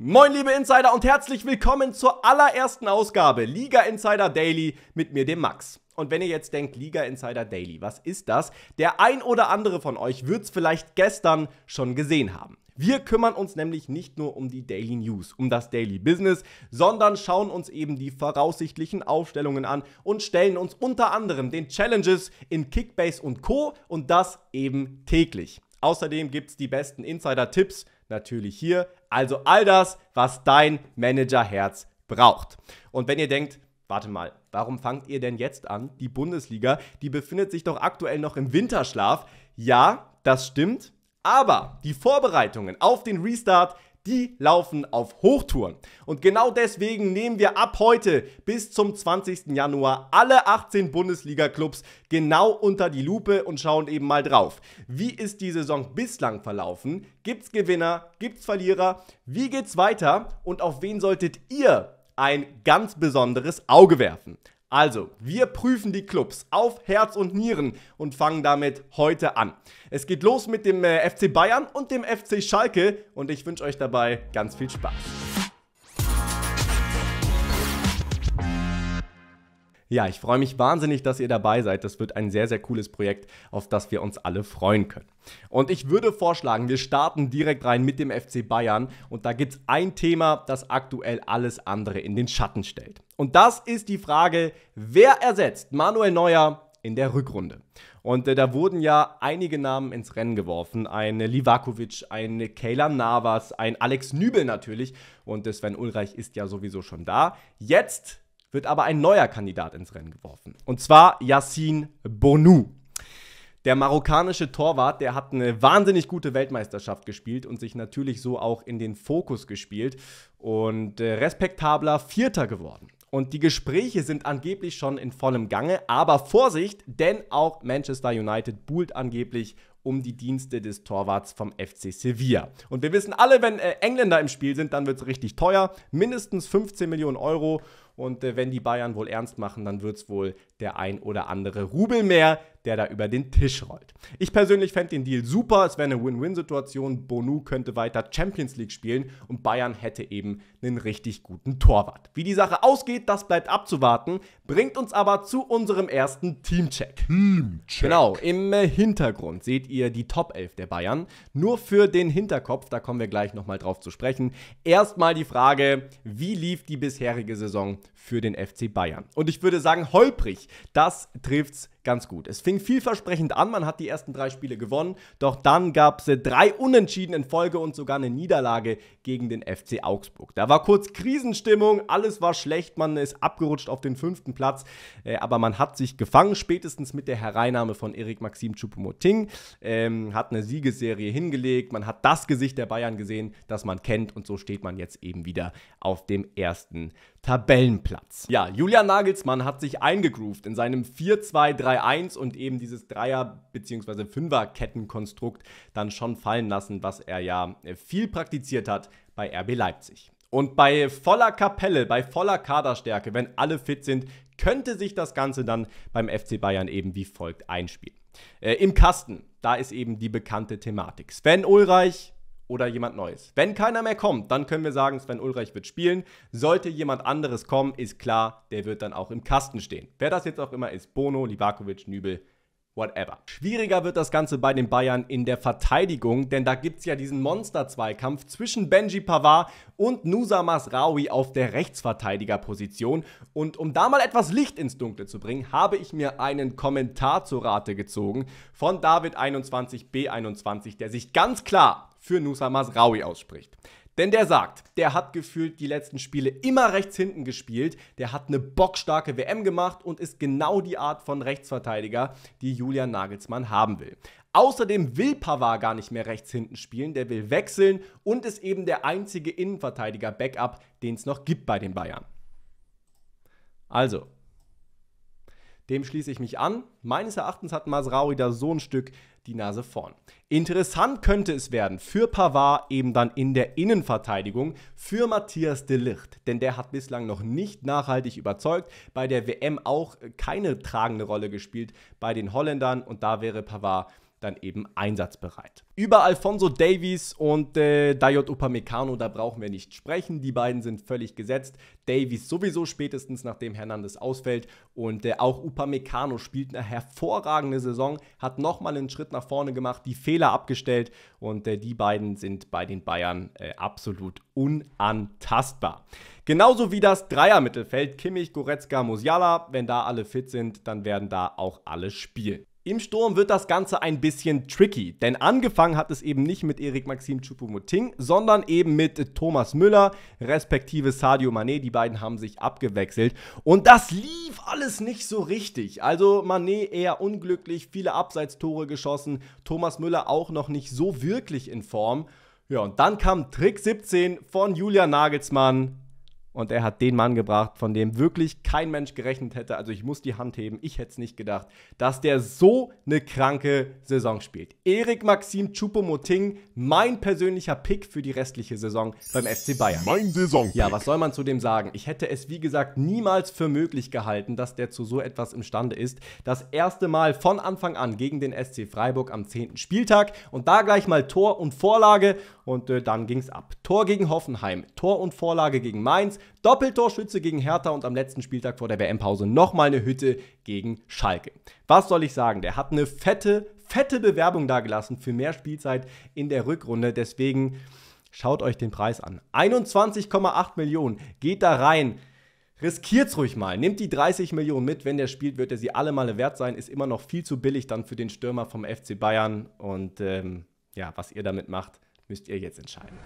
Moin liebe Insider und herzlich willkommen zur allerersten Ausgabe Liga Insider Daily mit mir, dem Max. Und wenn ihr jetzt denkt, Liga Insider Daily, was ist das? Der ein oder andere von euch wird es vielleicht gestern schon gesehen haben. Wir kümmern uns nämlich nicht nur um die Daily News, um das Daily Business, sondern schauen uns eben die voraussichtlichen Aufstellungen an und stellen uns unter anderem den Challenges in Kickbase und Co. und das eben täglich. Außerdem gibt es die besten Insider-Tipps natürlich hier. Also all das, was dein Managerherz braucht. Und wenn ihr denkt, warte mal, warum fangt ihr denn jetzt an? Die Bundesliga, die befindet sich doch aktuell noch im Winterschlaf. Ja, das stimmt. Aber die Vorbereitungen auf den Restart, die laufen auf Hochtouren. Und genau deswegen nehmen wir ab heute bis zum 20. Januar alle 18 Bundesliga-Clubs genau unter die Lupe und schauen eben mal drauf. Wie ist die Saison bislang verlaufen? Gibt es Gewinner? Gibt es Verlierer? Wie geht's weiter? Und auf wen solltet ihr ein ganz besonderes Auge werfen? Also, wir prüfen die Clubs auf Herz und Nieren und fangen damit heute an. Es geht los mit dem äh, FC Bayern und dem FC Schalke und ich wünsche euch dabei ganz viel Spaß. Ja, ich freue mich wahnsinnig, dass ihr dabei seid. Das wird ein sehr, sehr cooles Projekt, auf das wir uns alle freuen können. Und ich würde vorschlagen, wir starten direkt rein mit dem FC Bayern. Und da gibt es ein Thema, das aktuell alles andere in den Schatten stellt. Und das ist die Frage, wer ersetzt Manuel Neuer in der Rückrunde. Und äh, da wurden ja einige Namen ins Rennen geworfen. Ein Livakovic, ein Kayla Navas, ein Alex Nübel natürlich. Und äh, Sven Ulreich ist ja sowieso schon da. Jetzt wird aber ein neuer Kandidat ins Rennen geworfen. Und zwar Yassine Bonou. Der marokkanische Torwart, der hat eine wahnsinnig gute Weltmeisterschaft gespielt und sich natürlich so auch in den Fokus gespielt und äh, respektabler Vierter geworden. Und die Gespräche sind angeblich schon in vollem Gange, aber Vorsicht, denn auch Manchester United buhlt angeblich um die Dienste des Torwarts vom FC Sevilla. Und wir wissen alle, wenn äh, Engländer im Spiel sind, dann wird es richtig teuer, mindestens 15 Millionen Euro und äh, wenn die Bayern wohl ernst machen, dann wird es wohl der ein oder andere Rubel mehr der da über den Tisch rollt. Ich persönlich fände den Deal super, es wäre eine Win-Win-Situation. Bonu könnte weiter Champions League spielen und Bayern hätte eben einen richtig guten Torwart. Wie die Sache ausgeht, das bleibt abzuwarten, bringt uns aber zu unserem ersten Teamcheck. Teamcheck. Genau, im Hintergrund seht ihr die Top 11 der Bayern. Nur für den Hinterkopf, da kommen wir gleich nochmal drauf zu sprechen. Erstmal die Frage, wie lief die bisherige Saison für den FC Bayern? Und ich würde sagen, holprig, das trifft's ganz gut. Es fing vielversprechend an, man hat die ersten drei Spiele gewonnen, doch dann gab es äh, drei Unentschieden in Folge und sogar eine Niederlage gegen den FC Augsburg. Da war kurz Krisenstimmung, alles war schlecht, man ist abgerutscht auf den fünften Platz, äh, aber man hat sich gefangen, spätestens mit der Hereinnahme von Erik Maxim Choupo-Moting, ähm, hat eine Siegesserie hingelegt, man hat das Gesicht der Bayern gesehen, das man kennt und so steht man jetzt eben wieder auf dem ersten Tabellenplatz. Ja, Julian Nagelsmann hat sich eingegroovt in seinem 4-2-3 3-1 und eben dieses Dreier- bzw. Fünfer-Kettenkonstrukt dann schon fallen lassen, was er ja äh, viel praktiziert hat bei RB Leipzig. Und bei voller Kapelle, bei voller Kaderstärke, wenn alle fit sind, könnte sich das Ganze dann beim FC Bayern eben wie folgt einspielen. Äh, Im Kasten, da ist eben die bekannte Thematik. Sven Ulreich, oder jemand Neues. Wenn keiner mehr kommt, dann können wir sagen, Sven Ulreich wird spielen. Sollte jemand anderes kommen, ist klar, der wird dann auch im Kasten stehen. Wer das jetzt auch immer ist, Bono, Libakovic, Nübel, whatever. Schwieriger wird das Ganze bei den Bayern in der Verteidigung, denn da gibt es ja diesen Monster-Zweikampf zwischen Benji Pavard und Nusa Masraoui auf der Rechtsverteidigerposition. Und um da mal etwas Licht ins Dunkle zu bringen, habe ich mir einen Kommentar zur Rate gezogen von David21b21, der sich ganz klar für Nusa Masraoui ausspricht. Denn der sagt, der hat gefühlt die letzten Spiele immer rechts hinten gespielt, der hat eine bockstarke WM gemacht und ist genau die Art von Rechtsverteidiger, die Julian Nagelsmann haben will. Außerdem will Pavard gar nicht mehr rechts hinten spielen, der will wechseln und ist eben der einzige Innenverteidiger-Backup, den es noch gibt bei den Bayern. Also, dem schließe ich mich an. Meines Erachtens hat Masraoui da so ein Stück die Nase vorn. Interessant könnte es werden für Pavard eben dann in der Innenverteidigung für Matthias de Licht, denn der hat bislang noch nicht nachhaltig überzeugt, bei der WM auch keine tragende Rolle gespielt bei den Holländern und da wäre Pavard dann eben einsatzbereit. Über Alfonso Davies und äh, Dayot Upamecano, da brauchen wir nicht sprechen. Die beiden sind völlig gesetzt. Davies sowieso spätestens nachdem Hernandez ausfällt und äh, auch Upamecano spielt eine hervorragende Saison, hat nochmal einen Schritt nach vorne gemacht, die Fehler abgestellt und äh, die beiden sind bei den Bayern äh, absolut unantastbar. Genauso wie das Dreier-Mittelfeld Kimmich, Goretzka, Musiala. Wenn da alle fit sind, dann werden da auch alle spielen. Im Sturm wird das Ganze ein bisschen tricky, denn angefangen hat es eben nicht mit Erik Maxim Choupo-Moting, sondern eben mit Thomas Müller, respektive Sadio Mané. Die beiden haben sich abgewechselt und das lief alles nicht so richtig. Also Mané eher unglücklich, viele Abseitstore geschossen, Thomas Müller auch noch nicht so wirklich in Form. Ja, und dann kam Trick 17 von Julian Nagelsmann. Und er hat den Mann gebracht, von dem wirklich kein Mensch gerechnet hätte. Also ich muss die Hand heben, ich hätte es nicht gedacht, dass der so eine kranke Saison spielt. Erik Maxim Choupo-Moting, mein persönlicher Pick für die restliche Saison beim FC Bayern. Mein Saison. -Pick. Ja, was soll man zu dem sagen? Ich hätte es wie gesagt niemals für möglich gehalten, dass der zu so etwas imstande ist. Das erste Mal von Anfang an gegen den SC Freiburg am 10. Spieltag und da gleich mal Tor und Vorlage und äh, dann es ab. Tor gegen Hoffenheim, Tor und Vorlage gegen Mainz Doppeltorschütze gegen Hertha und am letzten Spieltag vor der WM-Pause nochmal eine Hütte gegen Schalke. Was soll ich sagen? Der hat eine fette, fette Bewerbung dagelassen für mehr Spielzeit in der Rückrunde. Deswegen schaut euch den Preis an. 21,8 Millionen. Geht da rein. Riskiert's ruhig mal. Nehmt die 30 Millionen mit. Wenn der spielt, wird er sie alle Male wert sein. Ist immer noch viel zu billig dann für den Stürmer vom FC Bayern. Und ähm, ja, was ihr damit macht, müsst ihr jetzt entscheiden.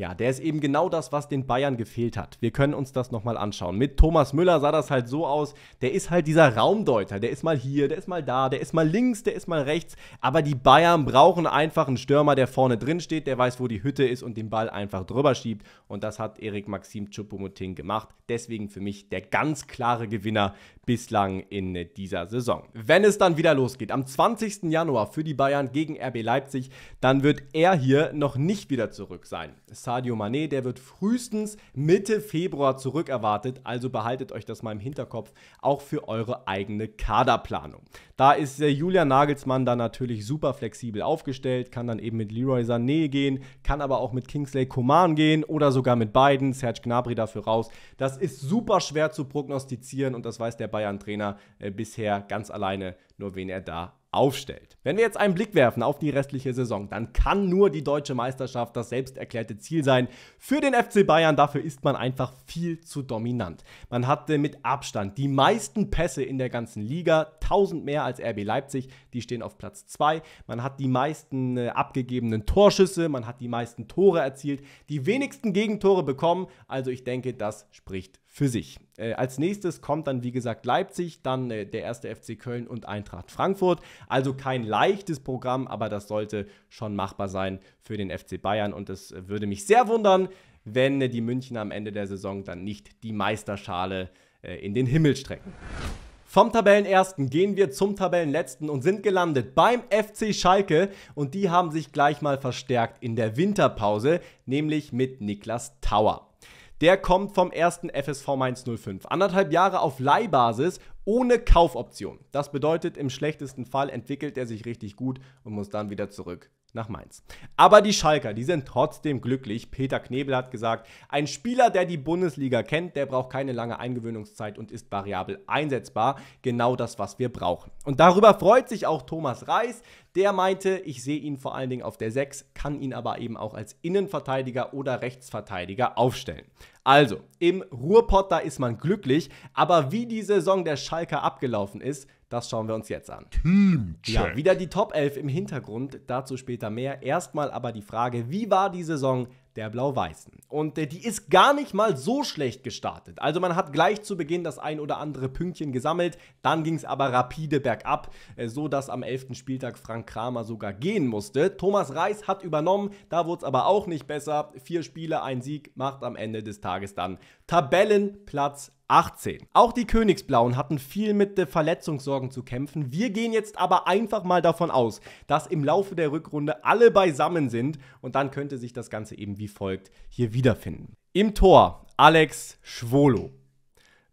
Ja, der ist eben genau das, was den Bayern gefehlt hat. Wir können uns das nochmal anschauen. Mit Thomas Müller sah das halt so aus. Der ist halt dieser Raumdeuter. Der ist mal hier, der ist mal da, der ist mal links, der ist mal rechts. Aber die Bayern brauchen einfach einen Stürmer, der vorne drin steht, der weiß, wo die Hütte ist und den Ball einfach drüber schiebt. Und das hat Erik Maxim Choupo-Moting gemacht. Deswegen für mich der ganz klare Gewinner bislang in dieser Saison. Wenn es dann wieder losgeht, am 20. Januar für die Bayern gegen RB Leipzig, dann wird er hier noch nicht wieder zurück sein. Sadio Mané, der wird frühestens Mitte Februar zurück erwartet, also behaltet euch das mal im Hinterkopf, auch für eure eigene Kaderplanung. Da ist der Julian Nagelsmann dann natürlich super flexibel aufgestellt, kann dann eben mit Leroy Sané gehen, kann aber auch mit Kingsley Coman gehen oder sogar mit beiden, Serge Gnabry dafür raus. Das ist super schwer zu prognostizieren und das weiß der Bayern zwei Trainer äh, bisher ganz alleine, nur wen er da aufstellt. Wenn wir jetzt einen Blick werfen auf die restliche Saison, dann kann nur die deutsche Meisterschaft das selbst erklärte Ziel sein. Für den FC Bayern dafür ist man einfach viel zu dominant. Man hatte mit Abstand die meisten Pässe in der ganzen Liga, 1000 mehr als RB Leipzig, die stehen auf Platz 2. Man hat die meisten äh, abgegebenen Torschüsse, man hat die meisten Tore erzielt, die wenigsten Gegentore bekommen, also ich denke, das spricht für sich. Äh, als nächstes kommt dann, wie gesagt, Leipzig, dann äh, der erste FC Köln und Eintracht Frankfurt. Also kein leichtes Programm, aber das sollte schon machbar sein für den FC Bayern. Und es würde mich sehr wundern, wenn äh, die München am Ende der Saison dann nicht die Meisterschale in den Himmel strecken. Vom Tabellenersten gehen wir zum Tabellenletzten und sind gelandet beim FC Schalke und die haben sich gleich mal verstärkt in der Winterpause, nämlich mit Niklas Tauer. Der kommt vom ersten FSV Mainz 05. Anderthalb Jahre auf Leihbasis ohne Kaufoption. Das bedeutet, im schlechtesten Fall entwickelt er sich richtig gut und muss dann wieder zurück nach Mainz. Aber die Schalker, die sind trotzdem glücklich. Peter Knebel hat gesagt, ein Spieler, der die Bundesliga kennt, der braucht keine lange Eingewöhnungszeit und ist variabel einsetzbar. Genau das, was wir brauchen. Und darüber freut sich auch Thomas Reis. Der meinte, ich sehe ihn vor allen Dingen auf der 6, kann ihn aber eben auch als Innenverteidiger oder Rechtsverteidiger aufstellen. Also, im Ruhrpott, da ist man glücklich, aber wie die Saison der Schalker abgelaufen ist, das schauen wir uns jetzt an. Teamcheck. Ja, wieder die Top 11 im Hintergrund, dazu später mehr. Erstmal aber die Frage, wie war die Saison der Blau-Weißen? Und äh, die ist gar nicht mal so schlecht gestartet. Also man hat gleich zu Beginn das ein oder andere Pünktchen gesammelt, dann ging es aber rapide bergab, äh, so dass am 11. Spieltag Frank Kramer sogar gehen musste. Thomas Reis hat übernommen, da wurde es aber auch nicht besser. Vier Spiele, ein Sieg, macht am Ende des Tages dann Tabellenplatz 18. Auch die Königsblauen hatten viel mit Verletzungssorgen zu kämpfen. Wir gehen jetzt aber einfach mal davon aus, dass im Laufe der Rückrunde alle beisammen sind und dann könnte sich das Ganze eben wie folgt hier wiederfinden. Im Tor Alex Schwolo.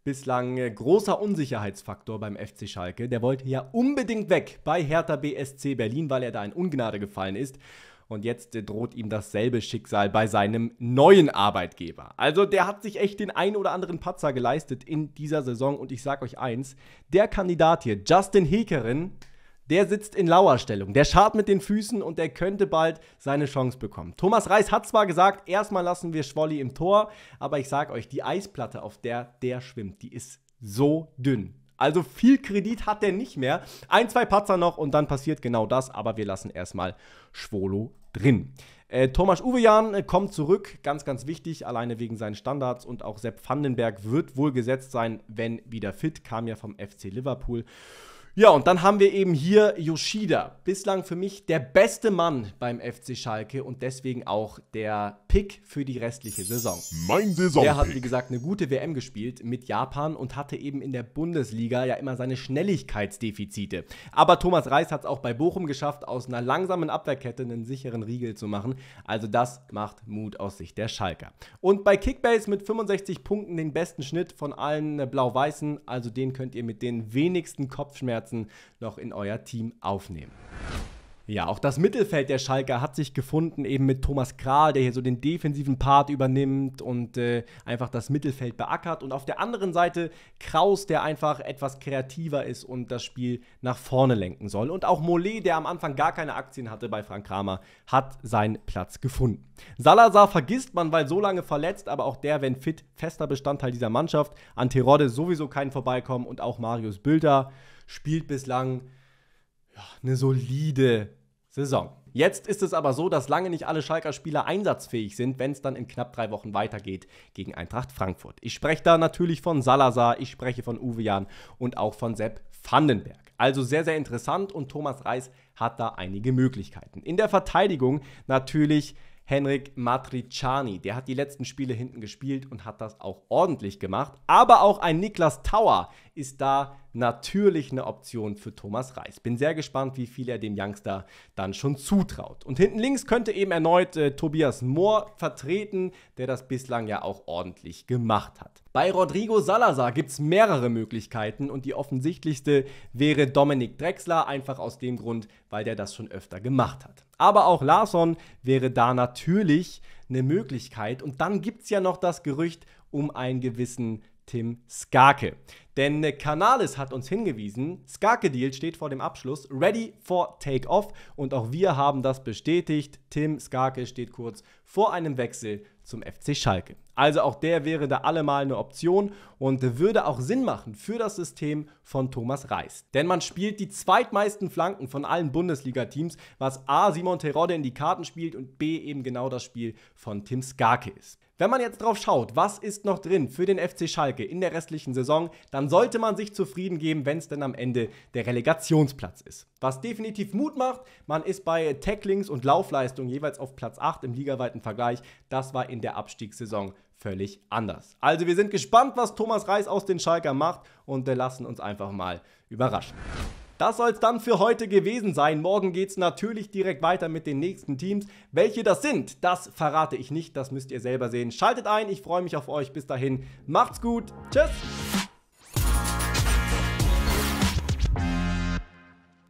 Bislang äh, großer Unsicherheitsfaktor beim FC Schalke. Der wollte ja unbedingt weg bei Hertha BSC Berlin, weil er da in Ungnade gefallen ist. Und jetzt äh, droht ihm dasselbe Schicksal bei seinem neuen Arbeitgeber. Also der hat sich echt den ein oder anderen Patzer geleistet in dieser Saison. Und ich sage euch eins, der Kandidat hier, Justin Hekerin, der sitzt in Lauerstellung, der schart mit den Füßen und der könnte bald seine Chance bekommen. Thomas Reis hat zwar gesagt, erstmal lassen wir Schwolli im Tor, aber ich sag euch, die Eisplatte, auf der der schwimmt, die ist so dünn. Also viel Kredit hat er nicht mehr. Ein, zwei Patzer noch und dann passiert genau das. Aber wir lassen erstmal Schwolo drin. Äh, Thomas Uwejan äh, kommt zurück, ganz, ganz wichtig, alleine wegen seinen Standards und auch Sepp Vandenberg wird wohl gesetzt sein, wenn wieder fit, kam ja vom FC Liverpool. Ja, und dann haben wir eben hier Yoshida, bislang für mich der beste Mann beim FC Schalke und deswegen auch der Pick für die restliche Saison. Mein Saison. Er hat, wie gesagt, eine gute WM gespielt mit Japan und hatte eben in der Bundesliga ja immer seine Schnelligkeitsdefizite. Aber Thomas Reis hat es auch bei Bochum geschafft, aus einer langsamen Abwehrkette einen sicheren Riegel zu machen. Also das macht Mut aus Sicht der Schalker. Und bei Kickbase mit 65 Punkten den besten Schnitt von allen äh, Blau-Weißen. Also den könnt ihr mit den wenigsten Kopfschmerzen noch in euer Team aufnehmen. Ja, auch das Mittelfeld der Schalker hat sich gefunden, eben mit Thomas Kral, der hier so den defensiven Part übernimmt und äh, einfach das Mittelfeld beackert. Und auf der anderen Seite Kraus, der einfach etwas kreativer ist und das Spiel nach vorne lenken soll. Und auch Mollet, der am Anfang gar keine Aktien hatte bei Frank Kramer, hat seinen Platz gefunden. Salazar vergisst man, weil so lange verletzt, aber auch der, wenn fit, fester Bestandteil dieser Mannschaft. An Terodde sowieso kein Vorbeikommen und auch Marius Bülter spielt bislang ja, eine solide Saison. Jetzt ist es aber so, dass lange nicht alle Schalker Spieler einsatzfähig sind, wenn es dann in knapp drei Wochen weitergeht gegen Eintracht Frankfurt. Ich spreche da natürlich von Salazar, ich spreche von Uwe Jan und auch von Sepp Vandenberg. Also sehr, sehr interessant und Thomas Reis hat da einige Möglichkeiten. In der Verteidigung natürlich Henrik Matriciani. Der hat die letzten Spiele hinten gespielt und hat das auch ordentlich gemacht. Aber auch ein Niklas Tauer ist da natürlich eine Option für Thomas Reis. Bin sehr gespannt, wie viel er dem Youngster dann schon zutraut. Und hinten links könnte eben erneut äh, Tobias Mohr vertreten, der das bislang ja auch ordentlich gemacht hat. Bei Rodrigo Salazar gibt es mehrere Möglichkeiten und die offensichtlichste wäre Dominik Drexler, einfach aus dem Grund, weil der das schon öfter gemacht hat. Aber auch Larsson wäre da natürlich eine Möglichkeit und dann gibt es ja noch das Gerücht um einen gewissen Tim Skarke. Denn äh, Canalis hat uns hingewiesen, Skake Deal steht vor dem Abschluss, ready for Takeoff und auch wir haben das bestätigt. Tim Skake steht kurz vor einem Wechsel zum FC Schalke. Also auch der wäre da allemal eine Option und würde auch Sinn machen für das System von Thomas Reis. Denn man spielt die zweitmeisten Flanken von allen Bundesliga-Teams, was A. Simon Terodde in die Karten spielt und B. eben genau das Spiel von Tim Skake ist. Wenn man jetzt drauf schaut, was ist noch drin für den FC Schalke in der restlichen Saison, dann sollte man sich zufrieden geben, wenn es denn am Ende der Relegationsplatz ist. Was definitiv Mut macht, man ist bei Tacklings und Laufleistung jeweils auf Platz 8 im ligaweiten Vergleich. Das war in der Abstiegssaison völlig anders. Also wir sind gespannt, was Thomas Reis aus den Schalker macht und lassen uns einfach mal überraschen. Das soll es dann für heute gewesen sein. Morgen geht es natürlich direkt weiter mit den nächsten Teams. Welche das sind, das verrate ich nicht, das müsst ihr selber sehen. Schaltet ein, ich freue mich auf euch. Bis dahin, macht's gut. Tschüss.